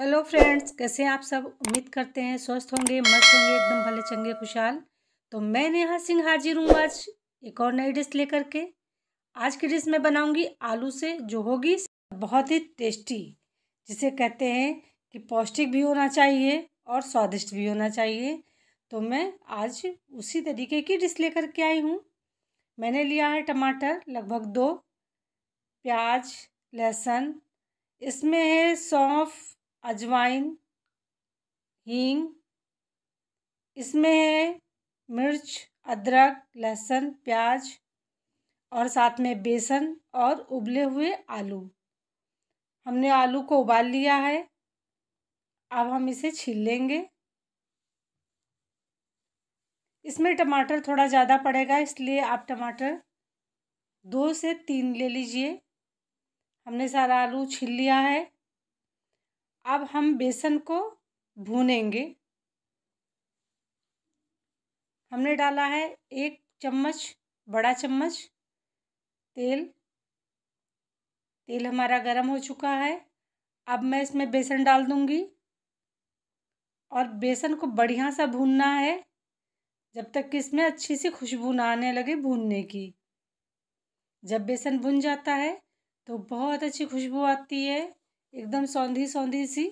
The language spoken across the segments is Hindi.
हेलो फ्रेंड्स कैसे आप सब उम्मीद करते हैं स्वस्थ होंगे मस्त होंगे एकदम भले चंगे खुशहाल तो मैं नेहा सिंह हाजिर हूँ आज एक और नई डिश लेकर के आज की डिश मैं बनाऊँगी आलू से जो होगी बहुत ही टेस्टी जिसे कहते हैं कि पौष्टिक भी होना चाहिए और स्वादिष्ट भी होना चाहिए तो मैं आज उसी तरीके की डिश लेकर के आई हूँ मैंने लिया है टमाटर लगभग दो प्याज लहसुन इसमें है सौंफ अजवाइन हींग इसमें है मिर्च अदरक लहसुन प्याज और साथ में बेसन और उबले हुए आलू हमने आलू को उबाल लिया है अब हम इसे छील लेंगे इसमें टमाटर थोड़ा ज़्यादा पड़ेगा इसलिए आप टमाटर दो से तीन ले लीजिए हमने सारा आलू छील लिया है अब हम बेसन को भूनेंगे हमने डाला है एक चम्मच बड़ा चम्मच तेल तेल हमारा गर्म हो चुका है अब मैं इसमें बेसन डाल दूंगी और बेसन को बढ़िया सा भूनना है जब तक कि इसमें अच्छी सी खुशबू ना आने लगे भूनने की जब बेसन भुन जाता है तो बहुत अच्छी खुशबू आती है एकदम सौंधी सौंधी सी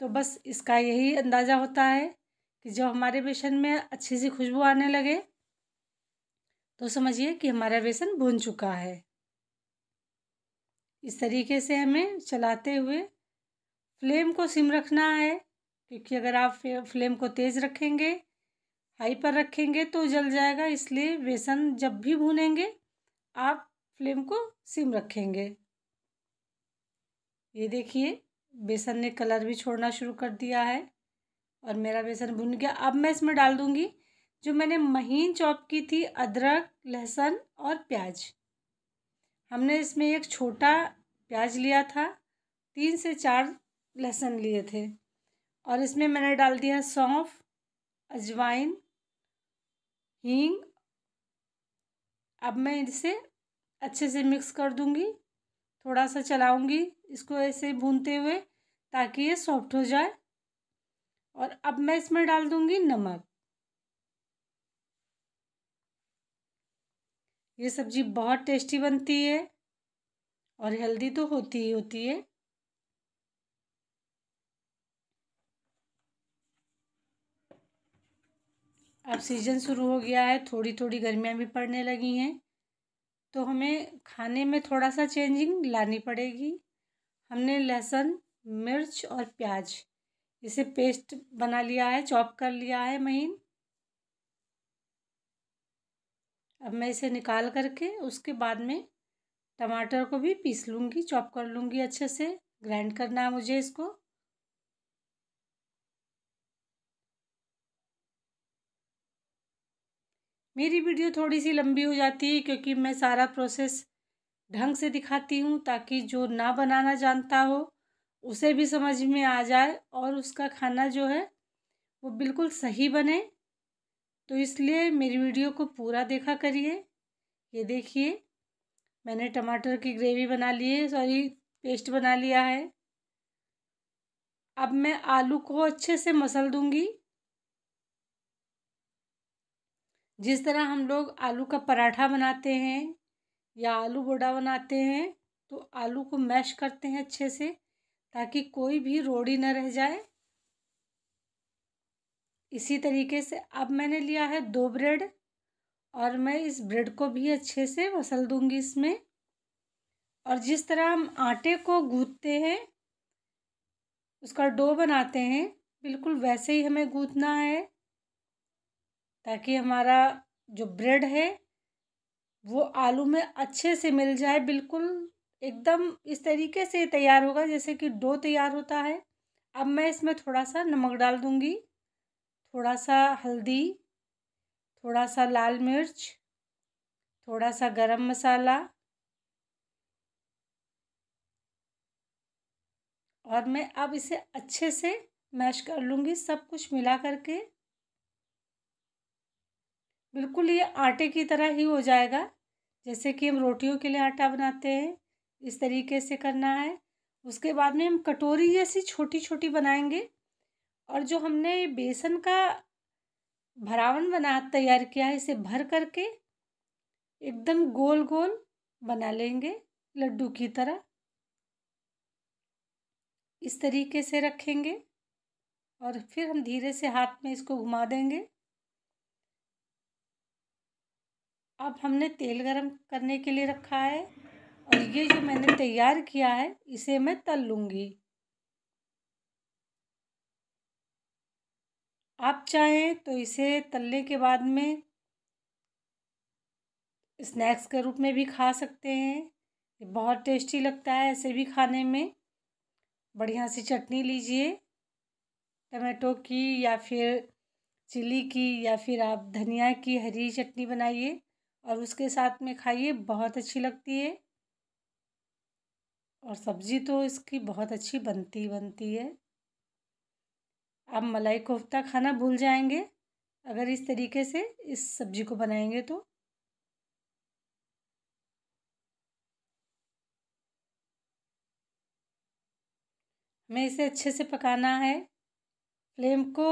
तो बस इसका यही अंदाज़ा होता है कि जब हमारे बेसन में अच्छी सी खुशबू आने लगे तो समझिए कि हमारा बेसन भुन चुका है इस तरीके से हमें चलाते हुए फ्लेम को सिम रखना है क्योंकि अगर आप फ्लेम को तेज़ रखेंगे हाई पर रखेंगे तो जल जाएगा इसलिए बेसन जब भी भूनेंगे आप फ्लेम को सिम रखेंगे ये देखिए बेसन ने कलर भी छोड़ना शुरू कर दिया है और मेरा बेसन भुन गया अब मैं इसमें डाल दूँगी जो मैंने महीन चॉप की थी अदरक लहसुन और प्याज हमने इसमें एक छोटा प्याज लिया था तीन से चार लहसुन लिए थे और इसमें मैंने डाल दिया सौंफ अजवाइन हींग अब मैं इसे अच्छे से मिक्स कर दूंगी थोड़ा सा चलाऊंगी इसको ऐसे भूनते हुए ताकि ये सॉफ्ट हो जाए और अब मैं इसमें डाल दूंगी नमक ये सब्ज़ी बहुत टेस्टी बनती है और हेल्दी तो होती ही होती है अब सीजन शुरू हो गया है थोड़ी थोड़ी गर्मियाँ भी पड़ने लगी हैं तो हमें खाने में थोड़ा सा चेंजिंग लानी पड़ेगी हमने लहसुन मिर्च और प्याज इसे पेस्ट बना लिया है चॉप कर लिया है महीन अब मैं इसे निकाल करके उसके बाद में टमाटर को भी पीस लूँगी चॉप कर लूँगी अच्छे से ग्राइंड करना है मुझे इसको मेरी वीडियो थोड़ी सी लंबी हो जाती है क्योंकि मैं सारा प्रोसेस ढंग से दिखाती हूँ ताकि जो ना बनाना जानता हो उसे भी समझ में आ जाए और उसका खाना जो है वो बिल्कुल सही बने तो इसलिए मेरी वीडियो को पूरा देखा करिए ये देखिए मैंने टमाटर की ग्रेवी बना ली है सॉरी पेस्ट बना लिया है अब मैं आलू को अच्छे से मसल दूंगी जिस तरह हम लोग आलू का पराठा बनाते हैं या आलू बोडा बनाते हैं तो आलू को मैश करते हैं अच्छे से ताकि कोई भी रोड़ी ना रह जाए इसी तरीके से अब मैंने लिया है दो ब्रेड और मैं इस ब्रेड को भी अच्छे से मसल दूंगी इसमें और जिस तरह हम आटे को गूँथते हैं उसका डो बनाते हैं बिल्कुल वैसे ही हमें गूँथना है ताकि हमारा जो ब्रेड है वो आलू में अच्छे से मिल जाए बिल्कुल एकदम इस तरीके से तैयार होगा जैसे कि डो तैयार होता है अब मैं इसमें थोड़ा सा नमक डाल दूँगी थोड़ा सा हल्दी थोड़ा सा लाल मिर्च थोड़ा सा गरम मसाला और मैं अब इसे अच्छे से मैश कर लूँगी सब कुछ मिला करके बिल्कुल ये आटे की तरह ही हो जाएगा जैसे कि हम रोटियों के लिए आटा बनाते हैं इस तरीके से करना है उसके बाद में हम कटोरी जैसी छोटी छोटी बनाएंगे और जो हमने बेसन का भरावन बना तैयार किया है इसे भर करके एकदम गोल गोल बना लेंगे लड्डू की तरह इस तरीके से रखेंगे और फिर हम धीरे से हाथ में इसको घुमा देंगे अब हमने तेल गरम करने के लिए रखा है और ये जो मैंने तैयार किया है इसे मैं तल लूँगी आप चाहें तो इसे तलने के बाद में स्नैक्स के रूप में भी खा सकते हैं ये बहुत टेस्टी लगता है ऐसे भी खाने में बढ़िया सी चटनी लीजिए टमाटो की या फिर चिली की या फिर आप धनिया की हरी चटनी बनाइए और उसके साथ में खाइए बहुत अच्छी लगती है और सब्ज़ी तो इसकी बहुत अच्छी बनती बनती है आप मलाई कोफ्ता खाना भूल जाएंगे अगर इस तरीके से इस सब्ज़ी को बनाएंगे तो हमें इसे अच्छे से पकाना है फ्लेम को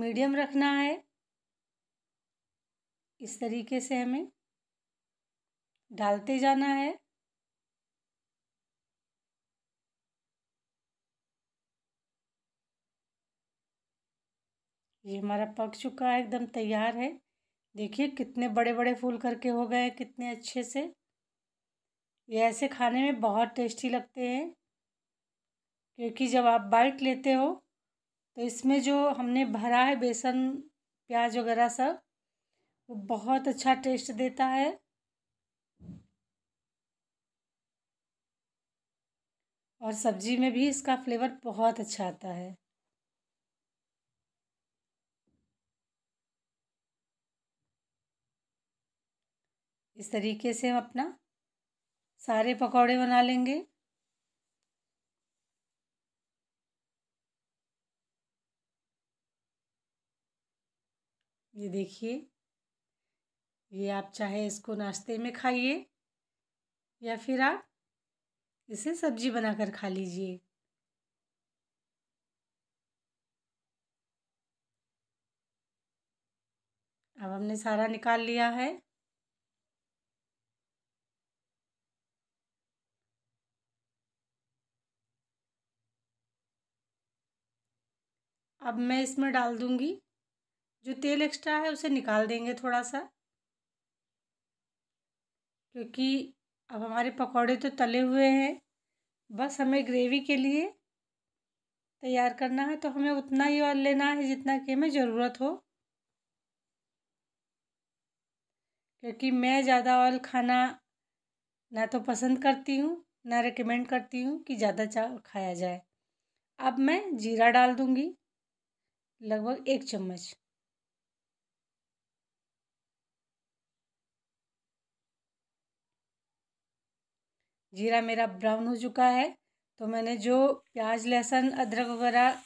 मीडियम रखना है इस तरीके से हमें डालते जाना है ये हमारा पक चुका है एकदम तैयार है देखिए कितने बड़े बड़े फूल करके हो गए कितने अच्छे से ये ऐसे खाने में बहुत टेस्टी लगते हैं क्योंकि जब आप बाइट लेते हो तो इसमें जो हमने भरा है बेसन प्याज वगैरह सब वो बहुत अच्छा टेस्ट देता है और सब्जी में भी इसका फ्लेवर बहुत अच्छा आता है इस तरीके से हम अपना सारे पकौड़े बना लेंगे ये देखिए ये आप चाहे इसको नाश्ते में खाइए या फिर आप इसे सब्जी बनाकर खा लीजिए अब हमने सारा निकाल लिया है अब मैं इसमें डाल दूंगी जो तेल एक्स्ट्रा है उसे निकाल देंगे थोड़ा सा क्योंकि अब हमारे पकौड़े तो तले हुए हैं बस हमें ग्रेवी के लिए तैयार करना है तो हमें उतना ही ऑयल लेना है जितना कि हमें ज़रूरत हो क्योंकि मैं ज़्यादा ऑयल खाना ना तो पसंद करती हूँ ना रिकमेंड करती हूँ कि ज़्यादा चावल खाया जाए अब मैं जीरा डाल दूँगी लगभग एक चम्मच जीरा मेरा ब्राउन हो चुका है तो मैंने जो प्याज लहसुन अदरक वगैरह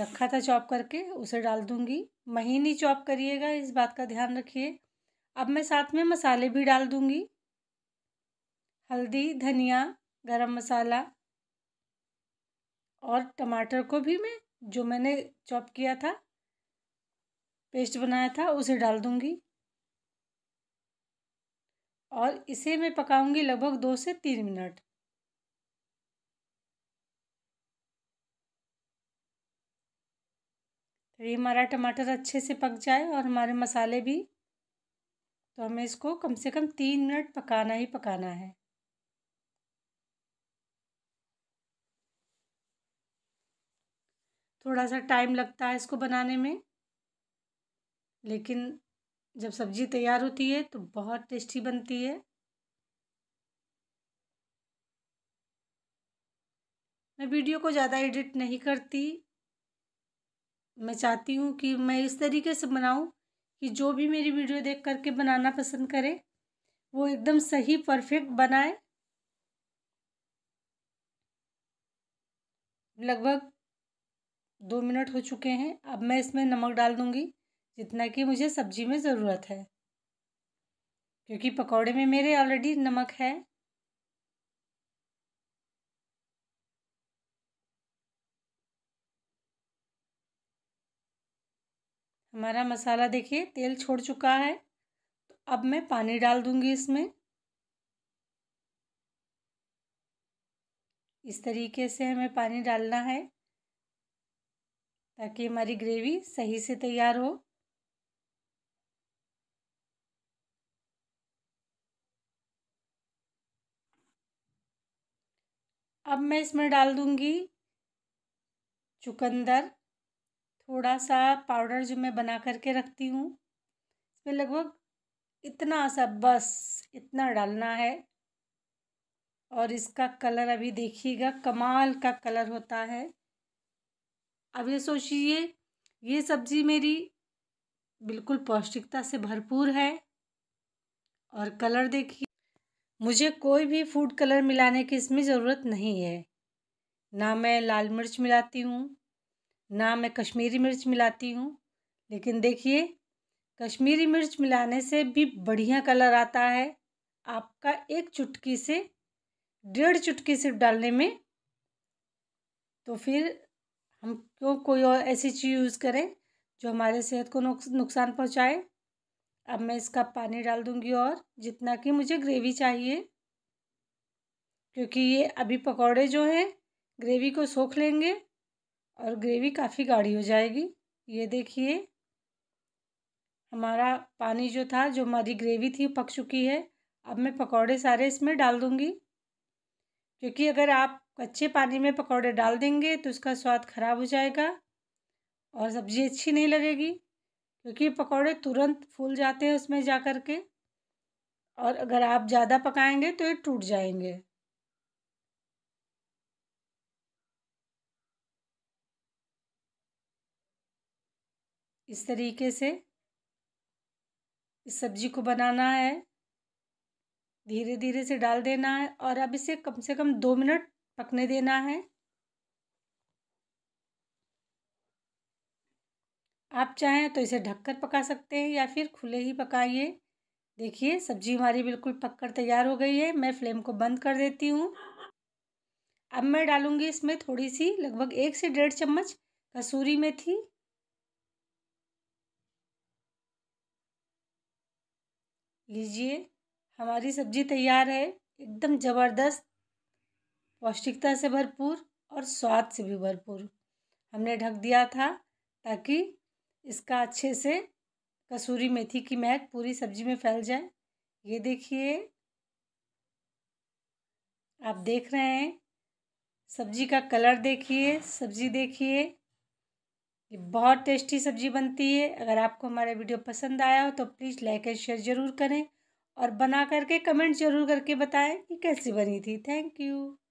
रखा था चॉप करके उसे डाल दूँगी महीन ही चॉप करिएगा इस बात का ध्यान रखिए अब मैं साथ में मसाले भी डाल दूँगी हल्दी धनिया गरम मसाला और टमाटर को भी मैं जो मैंने चॉप किया था पेस्ट बनाया था उसे डाल दूँगी और इसे मैं पकाऊंगी लगभग दो से तीन मिनट तो ये हमारा टमाटर अच्छे से पक जाए और हमारे मसाले भी तो हमें इसको कम से कम तीन मिनट पकाना ही पकाना है थोड़ा सा टाइम लगता है इसको बनाने में लेकिन जब सब्ज़ी तैयार होती है तो बहुत टेस्टी बनती है मैं वीडियो को ज़्यादा एडिट नहीं करती मैं चाहती हूँ कि मैं इस तरीके से बनाऊँ कि जो भी मेरी वीडियो देख करके बनाना पसंद करे वो एकदम सही परफेक्ट बनाए लगभग दो मिनट हो चुके हैं अब मैं इसमें नमक डाल दूँगी जितना कि मुझे सब्जी में ज़रूरत है क्योंकि पकौड़े में मेरे ऑलरेडी नमक है हमारा मसाला देखिए तेल छोड़ चुका है तो अब मैं पानी डाल दूंगी इसमें इस तरीके से हमें पानी डालना है ताकि हमारी ग्रेवी सही से तैयार हो अब मैं इसमें डाल दूंगी चुकंदर थोड़ा सा पाउडर जो मैं बना करके रखती हूँ इसमें लगभग इतना सा बस इतना डालना है और इसका कलर अभी देखिएगा कमाल का कलर होता है अब ये सोचिए ये सब्ज़ी मेरी बिल्कुल पौष्टिकता से भरपूर है और कलर देखिए मुझे कोई भी फूड कलर मिलाने की इसमें ज़रूरत नहीं है ना मैं लाल मिर्च मिलाती हूँ ना मैं कश्मीरी मिर्च मिलाती हूँ लेकिन देखिए कश्मीरी मिर्च मिलाने से भी बढ़िया कलर आता है आपका एक चुटकी से डेढ़ चुटकी सिर्फ डालने में तो फिर हम क्यों कोई और ऐसी चीज़ यूज़ करें जो हमारे सेहत को नुकसान पहुँचाए अब मैं इसका पानी डाल दूंगी और जितना कि मुझे ग्रेवी चाहिए क्योंकि ये अभी पकौड़े जो हैं ग्रेवी को सोख लेंगे और ग्रेवी काफ़ी गाढ़ी हो जाएगी ये देखिए हमारा पानी जो था जो हमारी ग्रेवी थी पक चुकी है अब मैं पकौड़े सारे इसमें डाल दूंगी क्योंकि अगर आप कच्चे पानी में पकौड़े डाल देंगे तो उसका स्वाद ख़राब हो जाएगा और सब्ज़ी अच्छी नहीं लगेगी क्योंकि पकौड़े तुरंत फूल जाते हैं उसमें जा कर के और अगर आप ज़्यादा पकाएंगे तो ये टूट जाएंगे इस तरीके से इस सब्जी को बनाना है धीरे धीरे से डाल देना है और अब इसे कम से कम दो मिनट पकने देना है आप चाहें तो इसे ढककर पका सकते हैं या फिर खुले ही पकाइए देखिए सब्जी हमारी बिल्कुल पककर तैयार हो गई है मैं फ्लेम को बंद कर देती हूँ अब मैं डालूँगी इसमें थोड़ी सी लगभग एक से डेढ़ चम्मच कसूरी मेथी लीजिए हमारी सब्जी तैयार है एकदम ज़बरदस्त पौष्टिकता से भरपूर और स्वाद से भी भरपूर हमने ढक दिया था ताकि इसका अच्छे से कसूरी मेथी की महक पूरी सब्जी में फैल जाए ये देखिए आप देख रहे हैं सब्जी का कलर देखिए सब्जी देखिए ये बहुत टेस्टी सब्जी बनती है अगर आपको हमारा वीडियो पसंद आया हो तो प्लीज़ लाइक एंड शेयर ज़रूर करें और बना करके कमेंट ज़रूर करके बताएं कि कैसी बनी थी थैंक यू